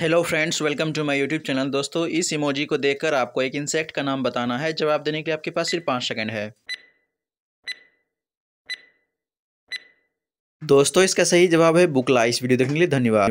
hello friends welcome to my YouTube channel दोस्तों इस emoji को देखकर आपको एक इंसेक्ट का नाम बताना है जवाब देने के लिए आपके पास सिर्फ पाँच सेकंड है दोस्तों इसका सही जवाब है बुकला इस वीडियो देखने के लिए धन्यवाद